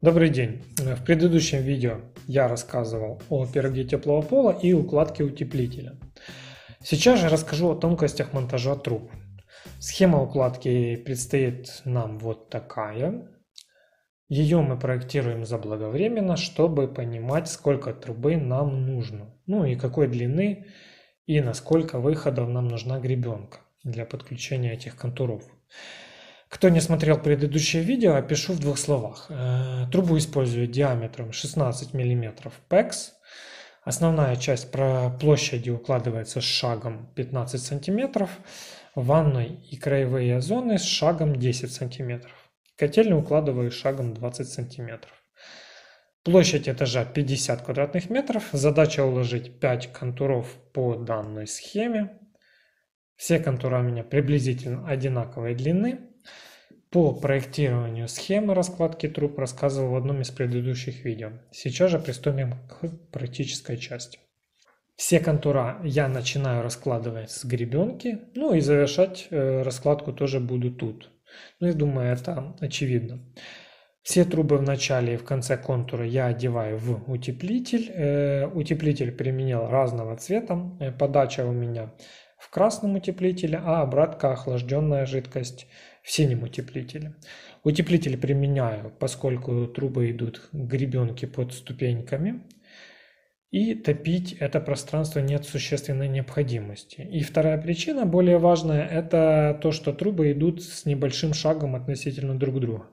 Добрый день! В предыдущем видео я рассказывал о пироге теплого пола и укладке утеплителя. Сейчас же расскажу о тонкостях монтажа труб. Схема укладки предстоит нам вот такая. Ее мы проектируем заблаговременно, чтобы понимать, сколько трубы нам нужно, ну и какой длины и на сколько выходов нам нужна гребенка для подключения этих контуров. Кто не смотрел предыдущее видео, опишу в двух словах. Э, трубу использую диаметром 16 мм PEX. Основная часть про площади укладывается с шагом 15 см, ванной и краевые зоны с шагом 10 см. Котельную укладываю шагом 20 см. Площадь этажа 50 квадратных метров. Задача уложить 5 контуров по данной схеме. Все контура у меня приблизительно одинаковой длины по проектированию схемы раскладки труб рассказывал в одном из предыдущих видео. Сейчас же приступим к практической части. Все контура я начинаю раскладывать с гребенки, ну и завершать э, раскладку тоже буду тут. Ну я думаю, это очевидно. Все трубы в начале и в конце контура я одеваю в утеплитель. Э, утеплитель применял разного цвета. Э, подача у меня в красном утеплителе, а обратка охлажденная жидкость в синем утеплителе. Утеплитель применяю, поскольку трубы идут гребенки под ступеньками, и топить это пространство нет существенной необходимости. И вторая причина, более важная, это то, что трубы идут с небольшим шагом относительно друг друга.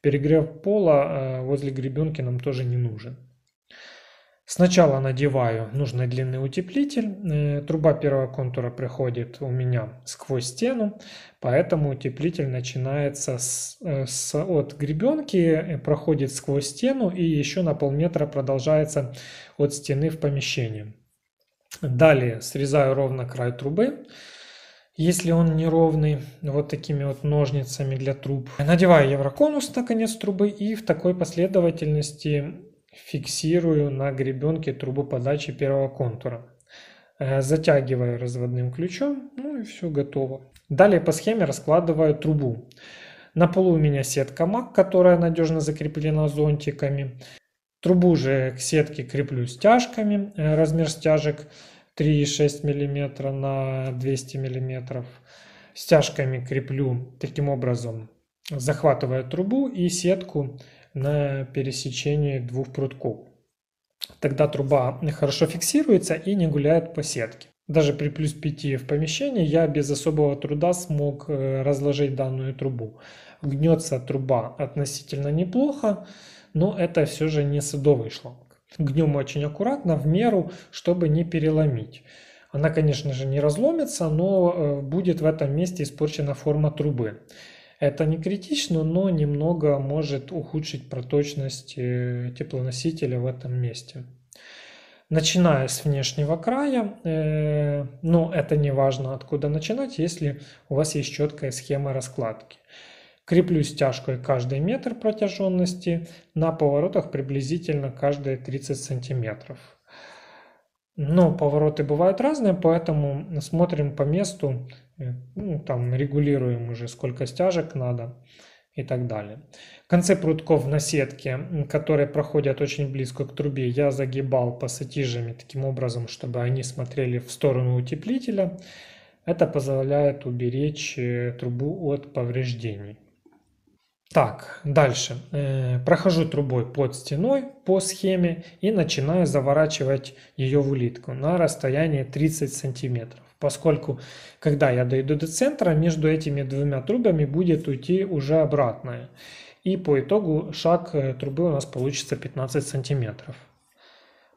Перегрев пола э, возле гребенки нам тоже не нужен. Сначала надеваю нужный длинный утеплитель. Э, труба первого контура приходит у меня сквозь стену, поэтому утеплитель начинается с, э, с, от гребенки, э, проходит сквозь стену и еще на полметра продолжается от стены в помещении. Далее срезаю ровно край трубы. Если он неровный, вот такими вот ножницами для труб. Надеваю евроконус на конец трубы и в такой последовательности фиксирую на гребенке трубу подачи первого контура. Э, затягиваю разводным ключом, ну и все готово. Далее по схеме раскладываю трубу. На полу у меня сетка МАК, которая надежно закреплена зонтиками. Трубу же к сетке креплю стяжками. Э, размер стяжек 3,6 мм на 200 мм. Стяжками креплю таким образом, захватывая трубу и сетку на пересечении двух прутков. Тогда труба хорошо фиксируется и не гуляет по сетке. Даже при плюс 5 в помещении я без особого труда смог э, разложить данную трубу. Гнется труба относительно неплохо, но это все же не садовый шланг. Гнем очень аккуратно, в меру, чтобы не переломить. Она, конечно же, не разломится, но э, будет в этом месте испорчена форма трубы. Это не критично, но немного может ухудшить проточность э, теплоносителя в этом месте. Начиная с внешнего края, э, но это не важно, откуда начинать, если у вас есть четкая схема раскладки. Креплю стяжкой каждый метр протяженности на поворотах приблизительно каждые 30 сантиметров. Но повороты бывают разные, поэтому смотрим по месту, э, ну, там регулируем уже сколько стяжек надо и так далее. В конце прутков на сетке, которые проходят очень близко к трубе, я загибал пассатижами таким образом, чтобы они смотрели в сторону утеплителя. Это позволяет уберечь э, трубу от повреждений. Так, дальше. Э, прохожу трубой под стеной по схеме и начинаю заворачивать ее в улитку на расстоянии 30 сантиметров, поскольку когда я дойду до центра, между этими двумя трубами будет уйти уже обратное. И по итогу шаг э, трубы у нас получится 15 сантиметров.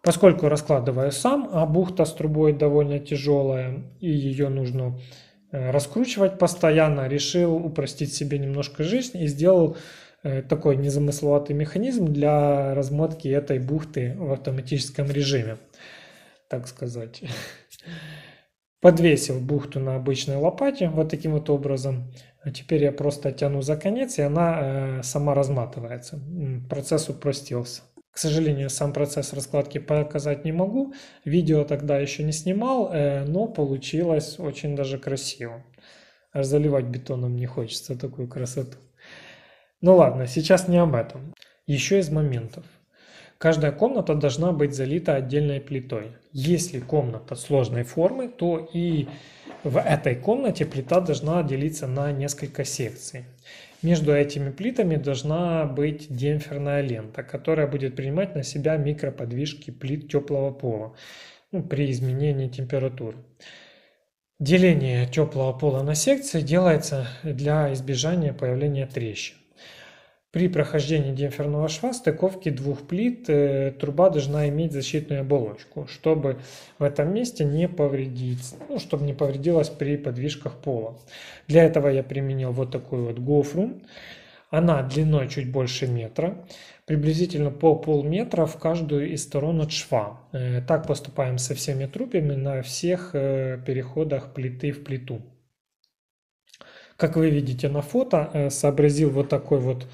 Поскольку раскладываю сам, а бухта с трубой довольно тяжелая и ее нужно Э, раскручивать постоянно, решил упростить себе немножко жизнь и сделал э, такой незамысловатый механизм для размотки этой бухты в автоматическом режиме, так сказать. Подвесил бухту на обычной лопате вот таким вот образом. А теперь я просто тяну за конец, и она э, сама разматывается. Процесс упростился. К сожалению, сам процесс раскладки показать не могу. Видео тогда еще не снимал, э, но получилось очень даже красиво. заливать бетоном не хочется такую красоту. Ну ладно, сейчас не об этом. Еще из моментов. Каждая комната должна быть залита отдельной плитой. Если комната сложной формы, то и в этой комнате плита должна делиться на несколько секций. Между этими плитами должна быть демпферная лента, которая будет принимать на себя микроподвижки плит теплого пола ну, при изменении температуры. Деление теплого пола на секции делается для избежания появления трещин. При прохождении диаферного шва стыковки двух плит э, труба должна иметь защитную оболочку, чтобы в этом месте не повредить, ну, чтобы не повредилась при подвижках пола. Для этого я применил вот такую вот гофру. Она длиной чуть больше метра, приблизительно по полметра в каждую из сторон от шва. Э, так поступаем со всеми трубами на всех э, переходах плиты в плиту. Как вы видите на фото, сообразил вот такой вот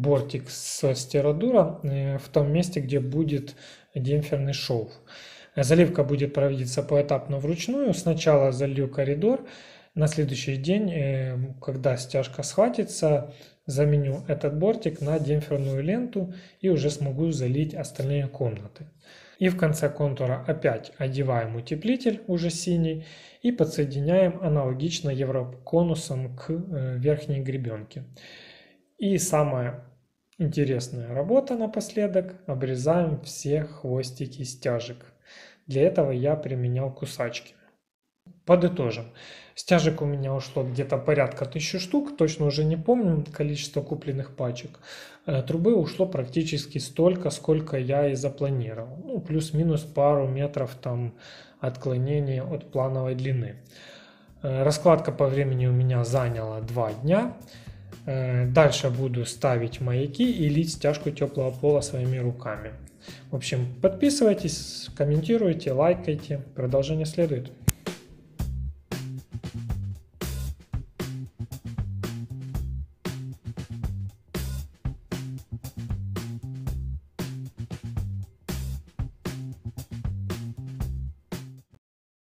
бортик с стиродура э, в том месте, где будет демпферный шов. Заливка будет проводиться поэтапно вручную. Сначала залью коридор, на следующий день, э, когда стяжка схватится, заменю этот бортик на демпферную ленту и уже смогу залить остальные комнаты. И в конце контура опять одеваем утеплитель, уже синий, и подсоединяем аналогично евроконусом к э, верхней гребенке. И самая интересная работа напоследок. Обрезаем все хвостики стяжек. Для этого я применял кусачки. Подытожим. Стяжек у меня ушло где-то порядка тысячи штук, точно уже не помню количество купленных пачек. Э, трубы ушло практически столько, сколько я и запланировал. Ну, плюс-минус пару метров там отклонения от плановой длины. Э, раскладка по времени у меня заняла 2 дня. Э, дальше буду ставить маяки и лить стяжку теплого пола своими руками. В общем, подписывайтесь, комментируйте, лайкайте. Продолжение следует.